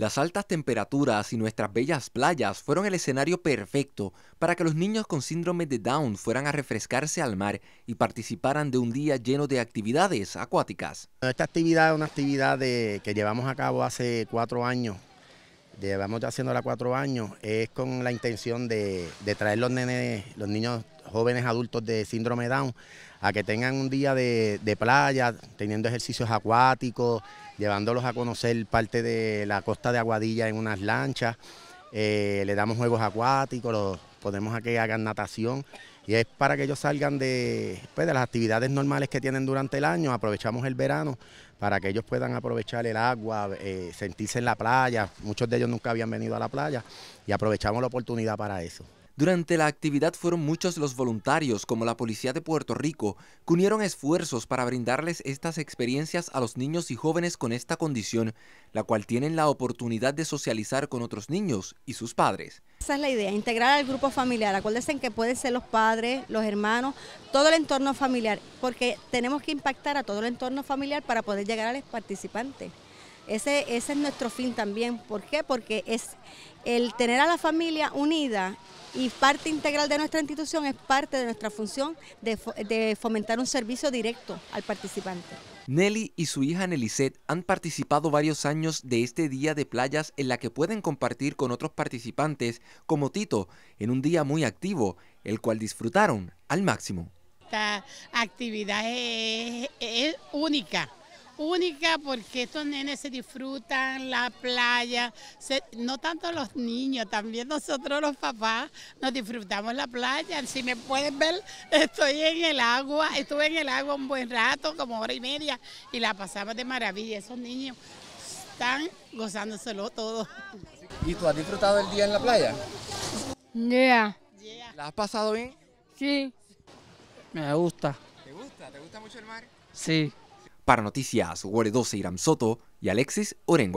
Las altas temperaturas y nuestras bellas playas fueron el escenario perfecto para que los niños con síndrome de Down fueran a refrescarse al mar y participaran de un día lleno de actividades acuáticas. Esta actividad es una actividad que llevamos a cabo hace cuatro años. Llevamos ya haciéndola cuatro años. Es con la intención de, de traer los nenes, los niños jóvenes adultos de síndrome Down a que tengan un día de, playa, teniendo ejercicios acuáticos, llevándolos a conocer parte de la costa de Aguadilla en unas lanchas. Eh, le damos juegos acuáticos, los ponemos a que hagan natación y es para que ellos salgan de, pues, de las actividades normales que tienen durante el año. Aprovechamos el verano para que ellos puedan aprovechar el agua, eh, sentirse en la playa. Muchos de ellos nunca habían venido a la playa y aprovechamos la oportunidad para eso. Durante la actividad fueron muchos los voluntarios, como la Policía de Puerto Rico, que unieron esfuerzos para brindarles estas experiencias a los niños y jóvenes con esta condición, la cual tienen la oportunidad de socializar con otros niños y sus padres. Esa es la idea, integrar al grupo familiar. Acuérdense que pueden ser los padres, los hermanos, todo el entorno familiar, porque tenemos que impactar a todo el entorno familiar para poder llegar a los participantes. Ese, es nuestro fin también. ¿Por qué? Porque es el tener a la familia unida y parte integral de nuestra institución es parte de nuestra función de, fomentar un servicio directo al participante. Nelly y su hija Nelicet han participado varios años de este Día de Playas en la que pueden compartir con otros participantes como Tito en un día muy activo, el cual disfrutaron al máximo. Esta actividad es única única porque estos nenes se disfrutan la playa, no tanto los niños, también nosotros los papás nos disfrutamos la playa. Si me pueden ver, estoy en el agua, estuve en el agua un buen rato, como hora y media, y la pasamos de maravilla. Esos niños están gozándoselo todo. ¿Y tú has disfrutado el día en la playa? Ya. ¿La has pasado bien? Sí. Me gusta. ¿Te gusta? ¿Te gusta mucho el mar? Sí. Para Noticias, 12, Iram Soto y Alexis Oren